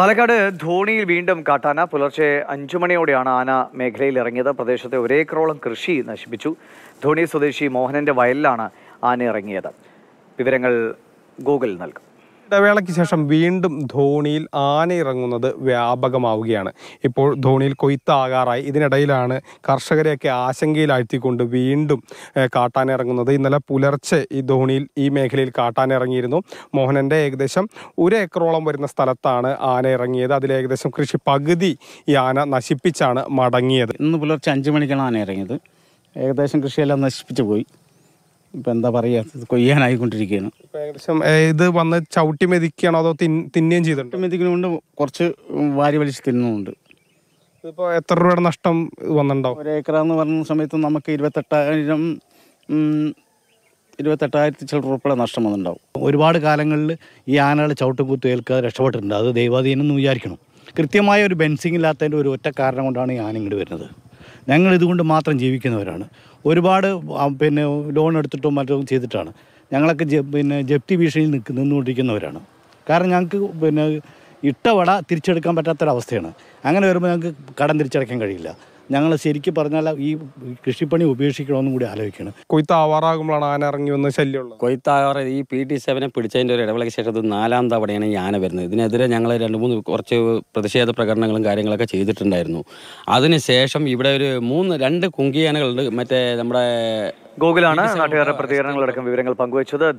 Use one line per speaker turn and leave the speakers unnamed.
പാലക്കാട് ധോണിയിൽ വീണ്ടും കാട്ടാന പുലർച്ചെ അഞ്ചു മണിയോടെയാണ് ആന മേഖലയിൽ ഇറങ്ങിയത് പ്രദേശത്തെ ഒരേക്കറോളം കൃഷി നശിപ്പിച്ചു ധോണി സ്വദേശി മോഹനന്റെ വയലിലാണ് ആന ഇറങ്ങിയത് വിവരങ്ങൾ ഗൂഗിൾ നൽകും
ഇടവേളയ്ക്ക് ശേഷം വീണ്ടും ധോണിയിൽ ആനയിറങ്ങുന്നത് വ്യാപകമാവുകയാണ് ഇപ്പോൾ ധോണിയിൽ കൊയ്ത്താകാറായി ഇതിനിടയിലാണ് കർഷകരെയൊക്കെ ആശങ്കയിലാഴ്ത്തിക്കൊണ്ട് വീണ്ടും കാട്ടാനിറങ്ങുന്നത് ഇന്നലെ പുലർച്ചെ ഈ ധോണിയിൽ ഈ മേഖലയിൽ കാട്ടാനിറങ്ങിയിരുന്നു മോഹനൻ്റെ ഏകദേശം ഒരു ഏക്കറോളം വരുന്ന സ്ഥലത്താണ് ആന ഇറങ്ങിയത് അതിലേകദേശം കൃഷി പകുതി ഈ ആന നശിപ്പിച്ചാണ് മടങ്ങിയത് ഇന്ന് പുലർച്ചെ അഞ്ച് മണിക്കാണ് ആന ഇറങ്ങിയത് ഏകദേശം കൃഷിയെല്ലാം നശിപ്പിച്ചു പോയി ഇപ്പം എന്താ പറയുക കൊയ്യാനായിക്കൊണ്ടിരിക്കുകയാണ് ഏകദേശം ഇത് വന്ന് ചവിട്ടി മെതിക്കുകയാണോ അതോ തിന്നുകയും ചെയ്തിട്ടുണ്ട് മെതിക്കുന്നുണ്ട് കുറച്ച് വാരി വലിച്ച് തിന്നുന്നുണ്ട് ഇതിപ്പോൾ എത്ര രൂപയുടെ നഷ്ടം വന്നിട്ടുണ്ടാവും ഒരു ഏക്കർ
എന്ന് പറഞ്ഞ സമയത്ത് നമുക്ക് ഇരുപത്തെട്ടായിരം ഇരുപത്തെട്ടായിരത്തി ചില രൂപയുടെ നഷ്ടം വന്നിട്ടുണ്ടാവും ഒരുപാട് കാലങ്ങളിൽ ഈ ആനകളെ ചവിട്ടും കുത്തു ഏൽക്കാതെ രക്ഷപ്പെട്ടിട്ടുണ്ട് അത് ദൈവാധീനം എന്ന് വിചാരിക്കണം കൃത്യമായ ഒരു ബെൻസിങ് ഇല്ലാത്തതിൻ്റെ ഒരു ഒറ്റ കാരണം കൊണ്ടാണ് ഈ ആന ഇങ്ങോട്ട് വരുന്നത് ഞങ്ങൾ ഇതുകൊണ്ട് മാത്രം ജീവിക്കുന്നവരാണ് ഒരുപാട് പിന്നെ ലോൺ എടുത്തിട്ടും മറ്റും ചെയ്തിട്ടാണ് ഞങ്ങളൊക്കെ പിന്നെ ജപ്തി ഭീഷണിയിൽ നിൽക്കുന്ന നിന്നുകൊണ്ടിരിക്കുന്നവരാണ് കാരണം ഞങ്ങൾക്ക് പിന്നെ ഇട്ടവട തിരിച്ചെടുക്കാൻ പറ്റാത്തൊരവസ്ഥയാണ് അങ്ങനെ വരുമ്പോൾ ഞങ്ങൾക്ക് കടം തിരിച്ചടയ്ക്കാൻ കഴിയില്ല ഞങ്ങൾ ശരിക്കും പറഞ്ഞാൽ ഈ കൃഷിപ്പണി ഉപേക്ഷിക്കണമെന്നും കൂടി ആലോചിക്കണം ആവാറാകുമ്പോഴാണ് ആന ഇറങ്ങി വന്ന് ശല്യമുള്ളത്
ആവാറ ഈ പി ടി സെവനെ പിടിച്ചതിൻ്റെ ഒരു ഇടവേളയ്ക്ക് ശേഷം നാലാം തവണയാണ് ഈ ആന വരുന്നത് ഇതിനെതിരെ ഞങ്ങൾ രണ്ട് മൂന്ന് കുറച്ച് പ്രതിഷേധ പ്രകടനങ്ങളും കാര്യങ്ങളൊക്കെ ചെയ്തിട്ടുണ്ടായിരുന്നു അതിനുശേഷം ഇവിടെ ഒരു മൂന്ന് രണ്ട് കുങ്കിയാനകളുണ്ട് മറ്റേ നമ്മുടെ ഗോകുലാണ് നാട്ടുകാരുടെ പ്രതികരണങ്ങളടക്കം വിവരങ്ങൾ പങ്കുവച്ചത്